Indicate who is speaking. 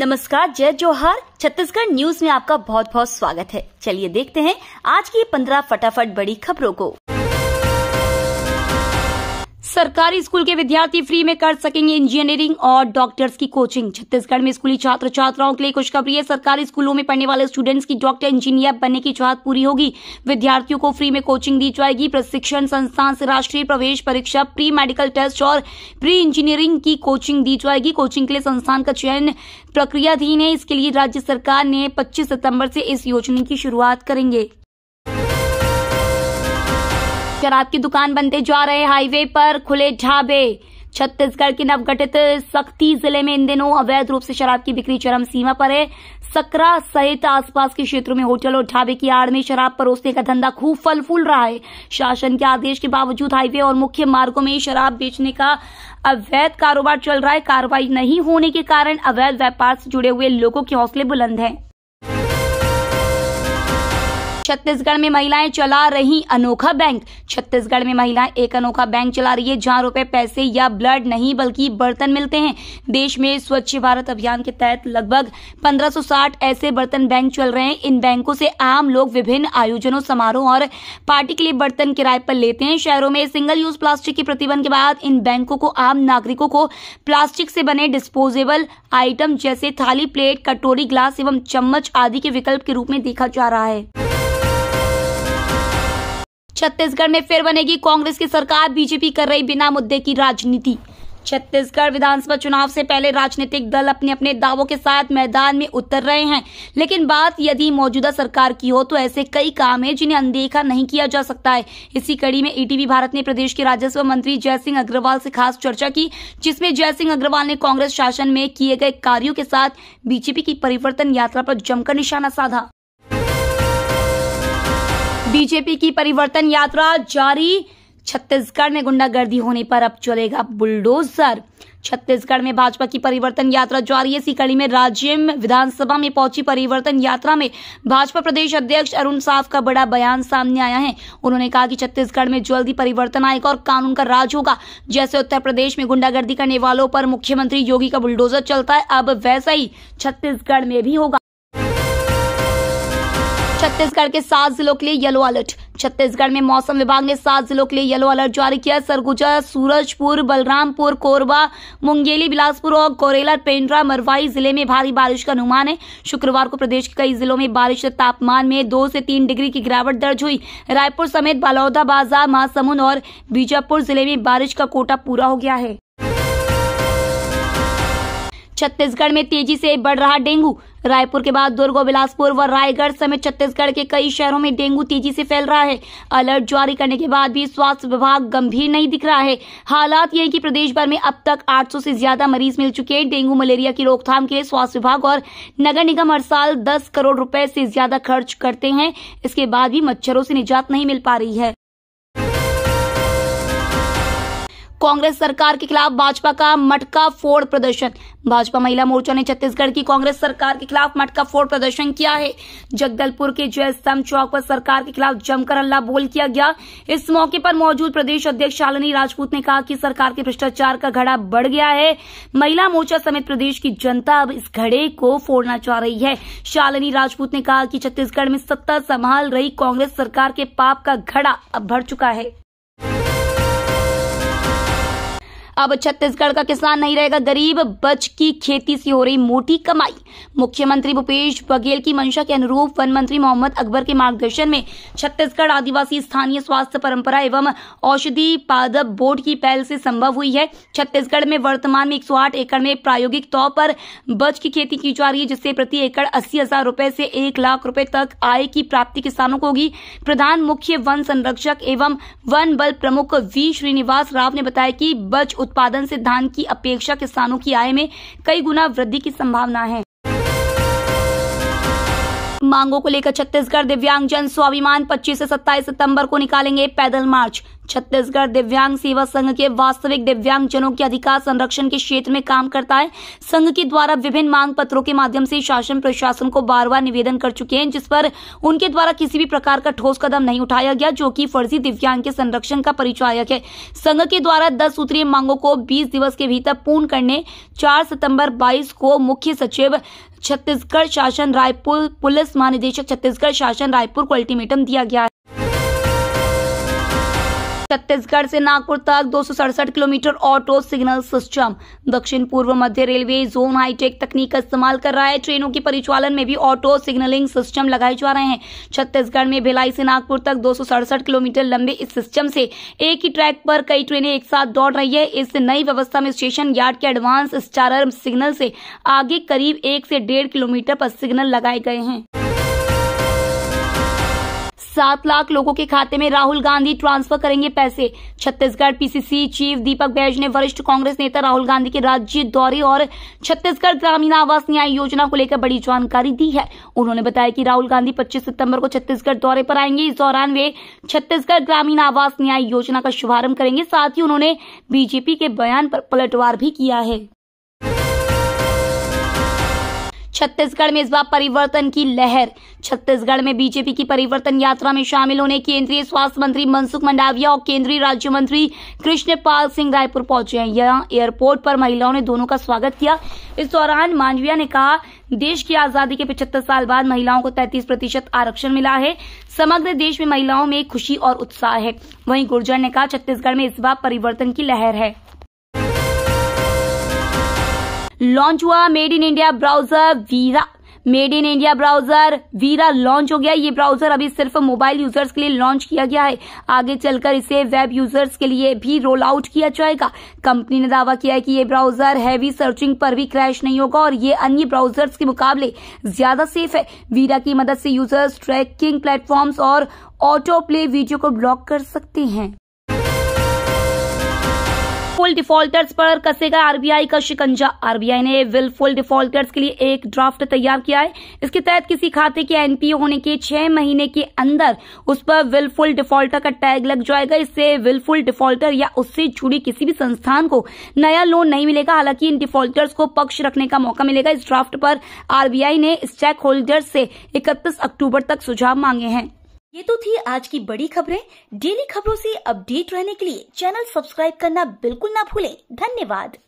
Speaker 1: नमस्कार जय जोहार छत्तीसगढ़ न्यूज में आपका बहुत बहुत स्वागत है चलिए देखते हैं आज की पंद्रह फटाफट बड़ी खबरों को सरकारी स्कूल के विद्यार्थी फ्री में कर सकेंगे इंजीनियरिंग और डॉक्टर्स की कोचिंग छत्तीसगढ़ में स्कूली छात्र छात्राओं के लिए खुशखबरी है सरकारी स्कूलों में पढ़ने वाले स्टूडेंट्स की डॉक्टर इंजीनियर बनने की चाहत पूरी होगी विद्यार्थियों को फ्री में कोचिंग दी जाएगी प्रशिक्षण संस्थान से राष्ट्रीय प्रवेश परीक्षा प्री मेडिकल टेस्ट और प्री इंजीनियरिंग की कोचिंग दी जाएगी कोचिंग के लिए संस्थान का चयन प्रक्रियाधीन है इसके लिए राज्य सरकार ने पच्चीस सितम्बर से इस योजना की शुरुआत करेंगे शराब की दुकान बनते जा रहे हाईवे पर खुले ढाबे छत्तीसगढ़ के नवगठित सख्ती जिले में इन दिनों अवैध रूप से शराब की बिक्री चरम सीमा पर है सकरा सहित आसपास के क्षेत्रों में होटल और ढाबे की आड़ में शराब परोसने का धंधा खूब फल फूल रहा है शासन के आदेश के बावजूद हाईवे और मुख्य मार्गों में शराब बेचने का अवैध कारोबार चल रहा है कार्रवाई नहीं होने के कारण अवैध व्यापार से जुड़े हुए लोगों के हौसले बुलंद हैं छत्तीसगढ़ में महिलाएं चला रही अनोखा बैंक छत्तीसगढ़ में महिलाएं एक अनोखा बैंक चला रही है जहां रुपए पैसे या ब्लड नहीं बल्कि बर्तन मिलते हैं देश में स्वच्छ भारत अभियान के तहत लगभग 1560 ऐसे बर्तन बैंक चल रहे हैं इन बैंकों से आम लोग विभिन्न आयोजनों समारोह और पार्टी के लिए बर्तन किराए पर लेते हैं शहरों में सिंगल यूज प्लास्टिक के प्रतिबंध के बाद इन बैंकों को आम नागरिकों को प्लास्टिक से बने डिस्पोजेबल आइटम जैसे थाली प्लेट कटोरी ग्लास एवं चम्मच आदि के विकल्प के रूप में देखा जा रहा है छत्तीसगढ़ में फिर बनेगी कांग्रेस की सरकार बीजेपी कर रही बिना मुद्दे की राजनीति छत्तीसगढ़ विधानसभा चुनाव से पहले राजनीतिक दल अपने अपने दावों के साथ मैदान में उतर रहे हैं लेकिन बात यदि मौजूदा सरकार की हो तो ऐसे कई काम हैं जिन्हें अनदेखा नहीं किया जा सकता है इसी कड़ी में ईटीवी e भारत ने प्रदेश के राजस्व मंत्री जय सिंह अग्रवाल से खास चर्चा की जिसमें जय सिंह अग्रवाल ने कांग्रेस शासन में किए गए कार्यो के साथ बीजेपी की परिवर्तन यात्रा पर जमकर निशाना साधा बीजेपी की परिवर्तन यात्रा जारी छत्तीसगढ़ में गुंडागर्दी होने पर अब चलेगा बुलडोजर छत्तीसगढ़ में भाजपा की परिवर्तन यात्रा जारी है इसी कड़ी में राज्य विधानसभा में पहुंची परिवर्तन यात्रा में भाजपा प्रदेश अध्यक्ष अरुण साव का बड़ा बयान सामने आया है उन्होंने कहा कि छत्तीसगढ़ में जल्दी परिवर्तन आएगा और कानून का राज होगा जैसे उत्तर प्रदेश में गुंडागर्दी करने वालों पर मुख्यमंत्री योगी का बुलडोजर चलता है अब वैसा ही छत्तीसगढ़ में भी होगा छत्तीसगढ़ के सात जिलों के लिए येलो अलर्ट छत्तीसगढ़ में मौसम विभाग ने सात जिलों के लिए येलो अलर्ट जारी किया सरगुजा सूरजपुर बलरामपुर कोरबा मुंगेली बिलासपुर और कोरेला पेंड्रा मरवाई जिले में भारी बारिश का अनुमान है शुक्रवार को प्रदेश के कई जिलों में बारिश के तापमान में दो से तीन डिग्री की गिरावट दर्ज हुई रायपुर समेत बालौदा बाजार महासमुंद और बीजापुर जिले में बारिश का कोटा पूरा हो गया है छत्तीसगढ़ में तेजी से बढ़ रहा डेंगू रायपुर के बाद दुर्ग बिलासपुर व रायगढ़ समेत छत्तीसगढ़ के कई शहरों में डेंगू तेजी से फैल रहा है अलर्ट जारी करने के बाद भी स्वास्थ्य विभाग गंभीर नहीं दिख रहा है हालात ये है कि प्रदेश भर में अब तक 800 से ज्यादा मरीज मिल चुके हैं डेंगू मलेरिया की रोकथाम के लिए स्वास्थ्य विभाग और नगर निगम हर साल दस करोड़ रूपये से ज्यादा खर्च करते हैं इसके बाद भी मच्छरों से निजात नहीं मिल पा रही है कांग्रेस सरकार के खिलाफ भाजपा का मटका फोड़ प्रदर्शन भाजपा महिला मोर्चा ने छत्तीसगढ़ की कांग्रेस सरकार के खिलाफ मटका फोड़ प्रदर्शन किया है जगदलपुर के जय स्तंभ चौक पर सरकार के खिलाफ जमकर हल्ला बोल किया गया इस मौके पर मौजूद प्रदेश अध्यक्ष शालिनी राजपूत ने कहा कि सरकार के भ्रष्टाचार का घड़ा बढ़ गया है महिला मोर्चा समेत प्रदेश की जनता अब इस घड़े को फोड़ना चाह रही है शालिनी राजपूत ने कहा कि छत्तीसगढ़ में सत्ता संभाल रही कांग्रेस सरकार के पाप का घड़ा अब भर चुका है अब छत्तीसगढ़ का किसान नहीं रहेगा गरीब बच की खेती से हो रही मोटी कमाई मुख्यमंत्री भूपेश बघेल की मंशा के अनुरूप वन मंत्री मोहम्मद अकबर के मार्गदर्शन में छत्तीसगढ़ आदिवासी स्थानीय स्वास्थ्य परंपरा एवं औषधि पादप बोर्ड की पहल से संभव हुई है छत्तीसगढ़ में वर्तमान में एक एकड़ में प्रायोगिक तौर पर बच की खेती की जा रही है जिससे प्रति एकड़ अस्सी हजार रूपए से एक लाख रूपये तक आय की प्राप्ति किसानों को होगी प्रधान मुख्य वन संरक्षक एवं वन बल प्रमुख वी श्रीनिवास राव ने बताया की बच उत्पादन से धान की अपेक्षा किसानों की आय में कई गुना वृद्धि की संभावना है मांगों को लेकर छत्तीसगढ़ दिव्यांग जन स्वाभिमान 25 से 27 सितंबर को निकालेंगे पैदल मार्च छत्तीसगढ़ दिव्यांग सेवा संघ के वास्तविक दिव्यांग जनों के अधिकार संरक्षण के क्षेत्र में काम करता है संघ के द्वारा विभिन्न मांग पत्रों के माध्यम से शासन प्रशासन को बार बार निवेदन कर चुके हैं जिस पर उनके द्वारा किसी भी प्रकार का ठोस कदम नहीं उठाया गया जो कि फर्जी दिव्यांग के संरक्षण का परिचायक है संघ के द्वारा दस सूत्रीय मांगों को बीस दिवस के भीतर पूर्ण करने चार सितम्बर बाईस को मुख्य सचिव छत्तीसगढ़ शासन रायपुर पुलिस महानिदेशक छत्तीसगढ़ शासन रायपुर को अल्टीमेटम दिया गया है छत्तीसगढ़ से नागपुर तक दो किलोमीटर ऑटो सिग्नल सिस्टम दक्षिण पूर्व मध्य रेलवे जोन हाईटेक तकनीक का इस्तेमाल कर रहा है ट्रेनों के परिचालन में भी ऑटो सिग्नलिंग सिस्टम लगाए जा रहे हैं छत्तीसगढ़ में भिलाई से नागपुर तक दो किलोमीटर लंबे इस सिस्टम से एक ही ट्रैक पर कई ट्रेनें एक साथ दौड़ रही है इस नई व्यवस्था में स्टेशन यार्ड के एडवांस स्टारर सिग्नल से आगे करीब एक से डेढ़ किलोमीटर पर सिग्नल लगाए गए हैं सात लाख लोगों के खाते में राहुल गांधी ट्रांसफर करेंगे पैसे छत्तीसगढ़ पीसीसी चीफ दीपक बैज ने वरिष्ठ कांग्रेस नेता राहुल गांधी के राज्य दौरे और छत्तीसगढ़ ग्रामीण आवास न्याय योजना को लेकर बड़ी जानकारी दी है उन्होंने बताया कि राहुल गांधी पच्चीस सितम्बर को छत्तीसगढ़ दौरे पर आएंगे इस दौरान वे छत्तीसगढ़ ग्रामीण आवास न्याय योजना का शुभारंभ करेंगे साथ ही उन्होंने बीजेपी के बयान पर पलटवार भी किया है छत्तीसगढ़ में इस बार परिवर्तन की लहर छत्तीसगढ़ में बीजेपी की परिवर्तन यात्रा में शामिल होने केंद्रीय स्वास्थ्य मंत्री मनसुख मंडाविया और केंद्रीय राज्य मंत्री कृष्ण पाल सिंह रायपुर पहुंचे हैं यहाँ एयरपोर्ट पर महिलाओं ने दोनों का स्वागत किया इस दौरान मांडविया ने कहा देश की आजादी के पिछहत्तर साल बाद महिलाओं को तैतीस प्रतिशत आरक्षण मिला है समग्र देश में महिलाओं में खुशी और उत्साह है वहीं गुर्जर ने कहा छत्तीसगढ़ में इस बार परिवर्तन की लहर है लॉन्च हुआ made in India browser Veera made in India browser Veera launch हो गया ये ब्राउजर अभी सिर्फ मोबाइल यूजर्स के लिए लॉन्च किया गया है आगे चलकर इसे वेब यूजर्स के लिए भी रोल आउट किया जाएगा कंपनी ने दावा किया है कि ये ब्राउजर हैवी सर्चिंग पर भी क्रैश नहीं होगा और ये अन्य ब्राउजर्स के मुकाबले ज्यादा सेफ है वीरा की मदद से यूजर्स ट्रैकिंग प्लेटफॉर्म्स और ऑटो प्ले वीडियो को ब्लॉक कर सकते हैं विलफुल डिफॉल्टर्स पर कसेगा आरबीआई का शिकंजा आरबीआई ने विलफुल डिफॉल्टर्स के लिए एक ड्राफ्ट तैयार किया है इसके तहत किसी खाते के एनपीए होने के छह महीने के अंदर उस पर विलफुल डिफॉल्टर का टैग लग जाएगा इससे विलफुल डिफॉल्टर या उससे जुड़ी किसी भी संस्थान को नया लोन नहीं मिलेगा हालांकि इन डिफॉल्टर्स को पक्ष रखने का मौका मिलेगा इस ड्राफ्ट पर आरबीआई ने स्टेक होल्डर्स से इकतीस अक्टूबर तक सुझाव मांगे हैं ये तो थी आज की बड़ी खबरें डेली खबरों से अपडेट रहने के लिए चैनल सब्सक्राइब करना बिल्कुल ना भूलें धन्यवाद